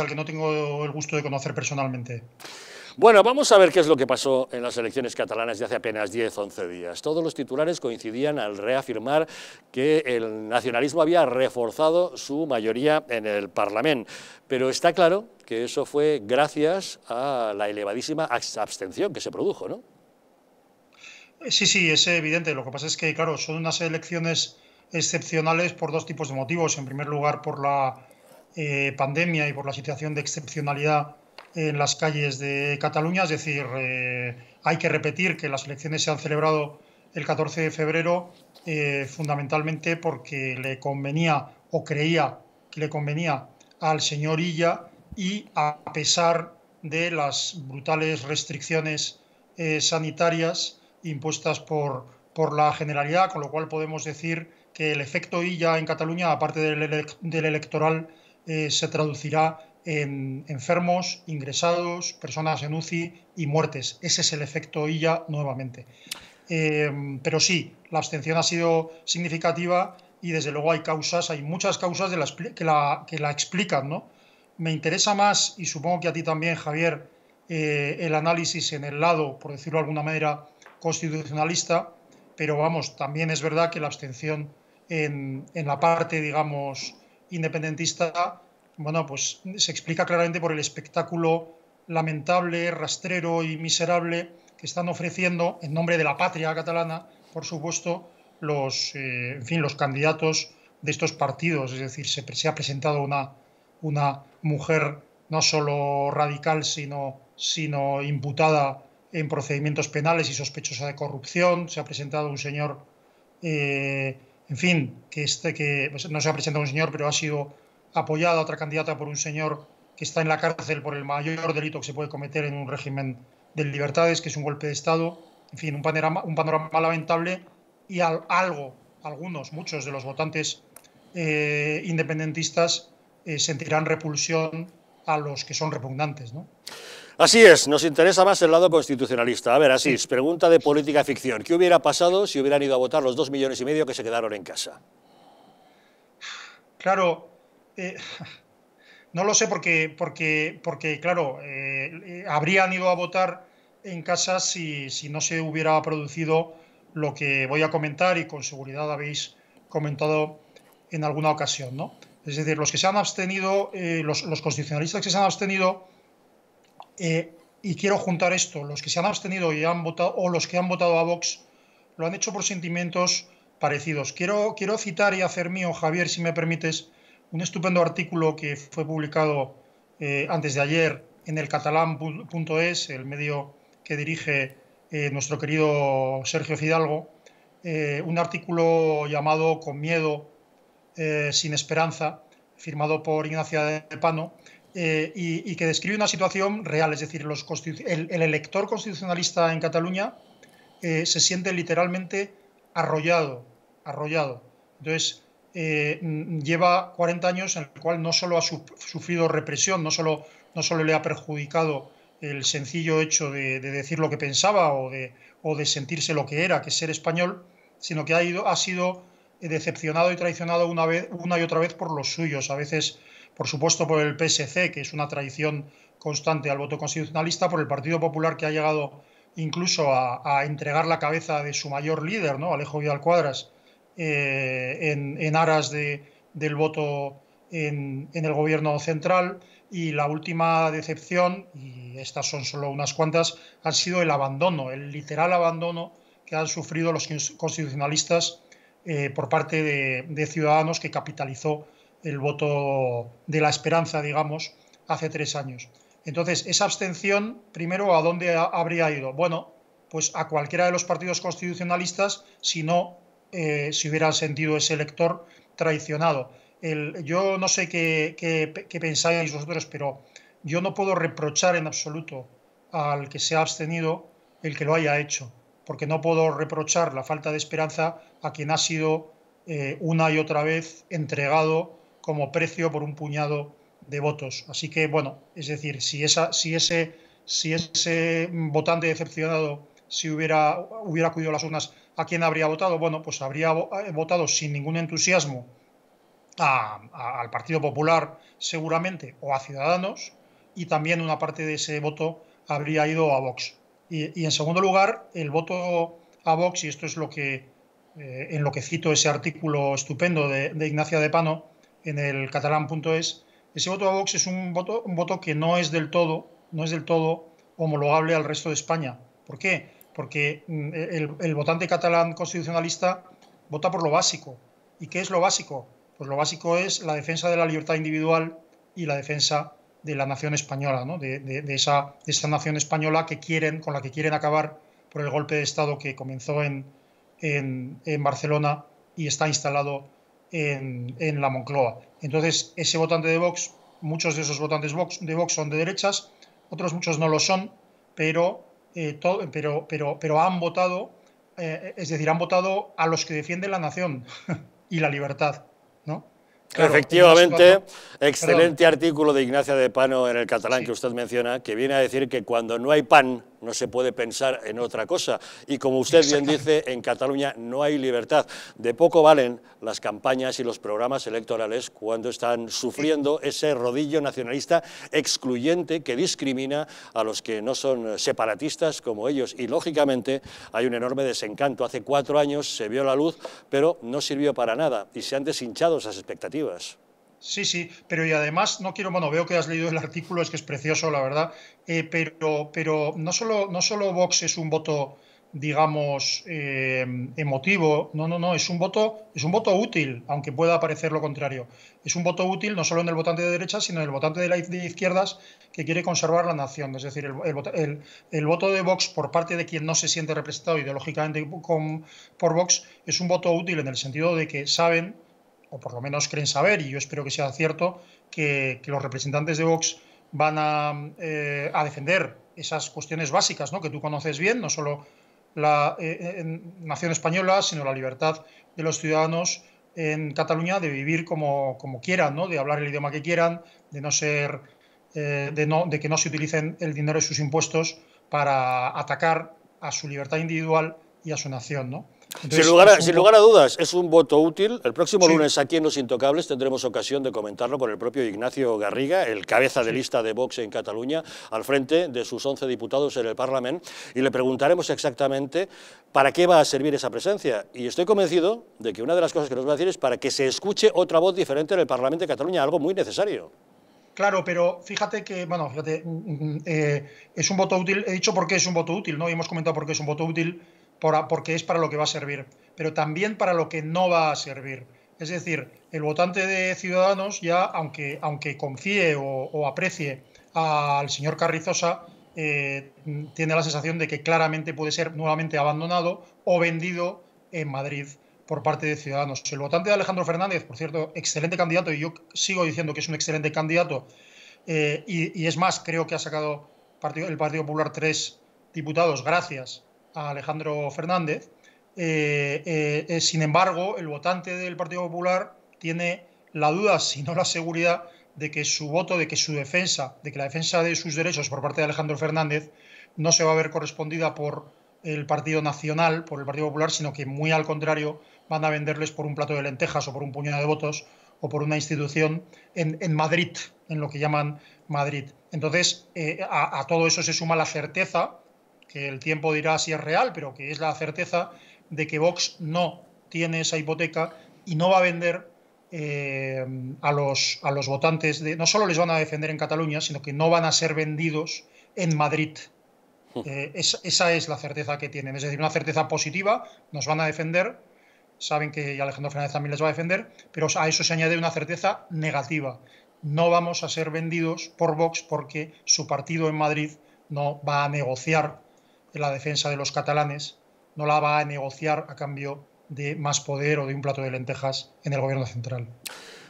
al que no tengo el gusto de conocer personalmente. Bueno, vamos a ver qué es lo que pasó en las elecciones catalanas de hace apenas 10, 11 días. Todos los titulares coincidían al reafirmar que el nacionalismo había reforzado su mayoría en el Parlamento. Pero está claro que eso fue gracias a la elevadísima abstención que se produjo, ¿no? Sí, sí, es evidente. Lo que pasa es que, claro, son unas elecciones excepcionales por dos tipos de motivos. En primer lugar, por la eh, pandemia y por la situación de excepcionalidad en las calles de Cataluña. Es decir, eh, hay que repetir que las elecciones se han celebrado el 14 de febrero eh, fundamentalmente porque le convenía o creía que le convenía al señor Illa y a pesar de las brutales restricciones sanitarias impuestas por, la Generalidad, con lo cual podemos decir que el efecto Illa en Cataluña, aparte del, del electoral, eh, se traducirá en enfermos, ingresados, personas en UCI y muertes. Ese es el efecto ILLA nuevamente. Em, pero sí, la abstención ha sido significativa y desde luego hay causas, hay muchas causas que, la, explican. ¿no? Me interesa más, y supongo que a ti también, Javier, eh, el análisis en el lado, por decirlo de alguna manera, constitucionalista, pero vamos, también es verdad que la abstención en la parte, digamos, independentista, bueno, pues se explica claramente por el espectáculo lamentable, rastrero y miserable que están ofreciendo en nombre de la patria catalana, por supuesto, los, eh, en fin, los candidatos de estos partidos. Es decir, se, ha presentado una, una mujer no solo radical, sino, sino imputada en procedimientos penales y sospechosa de corrupción. Se ha presentado un señor eh, en fin, que, este, que pues, no se ha presentado un señor, pero ha sido apoyada otra candidata por un señor que está en la cárcel por el mayor delito que se puede cometer en un régimen de libertades, que es un golpe de Estado, en fin, un panorama, un panorama lamentable y algo, algunos, muchos de los votantes eh, independentistas eh, sentirán repulsión a los que son repugnantes. Así es, nos interesa más el lado constitucionalista. A ver, así es, pregunta de política ficción. ¿Qué hubiera pasado si hubieran ido a votar los dos millones y medio que se quedaron en casa? Claro, eh, no lo sé porque, porque, porque claro, eh, habrían ido a votar en casa si, no se hubiera producido lo que voy a comentar y con seguridad habéis comentado en alguna ocasión, ¿no? Es decir, los que se han abstenido, eh, los, constitucionalistas que se han abstenido, eh, y quiero juntar esto, los que se han abstenido y han votado, o los que han votado a Vox, lo han hecho por sentimientos parecidos. Quiero, quiero citar y hacer mío, Javier, si me permites, un estupendo artículo que fue publicado eh, antes de ayer en el catalán.es, el medio que dirige eh, nuestro querido Sergio Fidalgo, un artículo llamado Con miedo, sin esperanza, firmado por Ignacia de Pano, eh, y, que describe una situación real, es decir, el, elector constitucionalista en Cataluña eh, se siente literalmente arrollado, arrollado. Entonces, eh, lleva 40 años en el cual no solo ha sufrido represión, no solo, no solo le ha perjudicado el sencillo hecho de, decir lo que pensaba o de, o de sentirse lo que era, que es ser español, sino que ha, ido, ha sido decepcionado y traicionado una, vez, una y otra vez por los suyos, a veces, por supuesto, por el PSC, que es una traición constante al voto constitucionalista, por el Partido Popular, que ha llegado incluso a, entregar la cabeza de su mayor líder, ¿no? Alejo Vidal Cuadras, eh, en, aras de, del voto en, en, el gobierno central y la última decepción, y estas son solo unas cuantas, ha sido el abandono, el literal abandono que han sufrido los constitucionalistas eh, por parte de, Ciudadanos que capitalizó el voto de la esperanza, digamos, hace tres años. Entonces, esa abstención, primero, ¿a dónde habría ido? Bueno, pues a cualquiera de los partidos constitucionalistas si no se eh, si hubiera sentido ese elector traicionado. yo no sé qué, qué pensáis vosotros, pero yo no puedo reprochar en absoluto al que se ha abstenido el que lo haya hecho porque no puedo reprochar la falta de esperanza a quien ha sido eh, una y otra vez entregado como precio por un puñado de votos. Así que, bueno, es decir, si, esa, si, ese, votante decepcionado, si hubiera, hubiera acudido a las urnas, ¿a quién habría votado? Bueno, pues habría eh, votado sin ningún entusiasmo al Partido Popular, seguramente, o a Ciudadanos, y también una parte de ese voto habría ido a Vox. Y, en segundo lugar, el voto a Vox, y esto es lo que, eh, en lo que cito ese artículo estupendo de, Ignacia de Pano en el catalán.es, ese voto a Vox es un voto, un voto que no es del todo, no es del todo homologable al resto de España. ¿Por qué? Porque mm, el, el votante catalán constitucionalista vota por lo básico. ¿Y qué es lo básico? Pues lo básico es la defensa de la libertad individual y la defensa de la nación española, ¿no? de, esa, de, esa, nación española que quieren, con la que quieren acabar por el golpe de Estado que comenzó en, en, Barcelona y está instalado en, la Moncloa. Entonces, ese votante de Vox, muchos de esos votantes Vox, de Vox son de derechas, otros muchos no lo son, pero, eh, todo, pero, pero, pero han votado, eh, es decir, han votado a los que defienden la nación y la libertad, ¿no? Efectivamente, excelente artículo de Ignacia de Pano en el catalán que usted menciona, que viene a decir que cuando no hay pan, no se puede pensar en otra cosa. Y como usted bien dice, en Cataluña no hay libertad. De poco valen las campañas y los programas electorales cuando están sufriendo ese rodillo nacionalista excluyente que discrimina a los que no son separatistas como ellos. Y lógicamente hay un enorme desencanto. Hace cuatro años se vio la luz, pero no sirvió para nada y se han deshinchado esas expectativas. Sí, sí, pero y además no quiero, bueno, veo que has leído el artículo, es que es precioso, la verdad, eh, pero, pero no, solo, no solo Vox es un voto, digamos, eh, emotivo, no, no, no, es un voto, es un voto útil, aunque pueda parecer lo contrario. Es un voto útil no solo en el votante de derecha, sino en el votante de, la, izquierdas que quiere conservar la nación. Es decir, el, voto de Vox por parte de quien no se siente representado ideológicamente por Vox es un voto útil en el sentido de que saben o por lo menos creen saber, y yo espero que sea cierto, que, los representantes de Vox van eh, a, defender esas cuestiones básicas ¿no? que tú conoces bien, no solo la eh, nación española, sino la libertad de los ciudadanos en Cataluña de vivir como, quieran, ¿no? de hablar el idioma que quieran, de no ser eh, no, de que no se utilicen el dinero de sus impuestos para atacar a su libertad individual y a su nación. ¿no? sin, lugar a, dudas, es un voto útil. El próximo lunes aquí en Los Intocables tendremos ocasión de comentarlo por el propio Ignacio Garriga, el cabeza de lista de Vox en Cataluña, al frente de sus 11 diputados en el Parlamento, y le preguntaremos exactamente para qué va a servir esa presencia. Y estoy convencido de que una de las cosas que nos va a decir es para que se escuche otra voz diferente en el Parlamento de Cataluña, algo muy necesario. Claro, pero fíjate que, bueno, fíjate, mm, mm, eh, es un voto útil, he dicho por qué es un voto útil, ¿no? Y hemos comentado por qué es un voto útil porque es para lo que va a servir, pero también para lo que no va a servir. Es decir, el votante de Ciudadanos ya, aunque, aunque confíe o, aprecie al señor Carrizosa, eh, tiene la sensación de que claramente puede ser nuevamente abandonado o vendido en Madrid por parte de Ciudadanos. El votante de Alejandro Fernández, por cierto, excelente candidato, y yo sigo diciendo que es un excelente candidato, eh, y, es más, creo que ha sacado el Partido Popular tres diputados, gracias a Alejandro Fernández. Eh, eh, eh, sin embargo, el votante del Partido Popular tiene la duda, si no la seguridad, de que su voto, de que su defensa, de que la defensa de sus derechos por parte de Alejandro Fernández no se va a ver correspondida por el Partido Nacional, por el Partido Popular, sino que muy al contrario van a venderles por un plato de lentejas o por un puñado de votos o por una institución en, Madrid, en lo que llaman Madrid. Entonces, a todo eso se suma la certeza que el tiempo dirá si es real, pero que es la certeza de que Vox no tiene esa hipoteca y no va a vender eh, a, los, a los votantes, de, no solo les van a defender en Cataluña, sino que no van a ser vendidos en Madrid. Hm. Eh, esa es la certeza que tienen, es decir, una certeza positiva, nos van a defender, saben que Alejandro Fernández también les va a defender, pero a eso se añade una certeza negativa. No vamos a ser vendidos por Vox porque su partido en Madrid no va a negociar la defensa de los catalanes no la va a negociar a cambio de más poder o de un plato de lentejas en el gobierno central.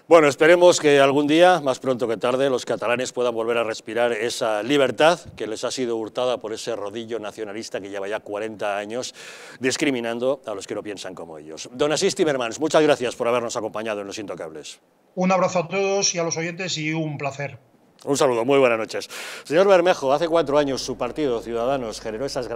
Bueno, esperemos que algún día, más pronto que tarde, los catalanes puedan volver a respirar esa libertad que les ha sido hurtada por ese rodillo nacionalista que lleva ya 40 años discriminando a los que no piensan como ellos. Don Asís Timmermans, muchas gracias por habernos acompañado en Los Intocables. Un abrazo a todos y a los oyentes y un placer. Un saludo, muy buenas noches. Señor Bermejo, hace cuatro años su partido, Ciudadanos, generó esas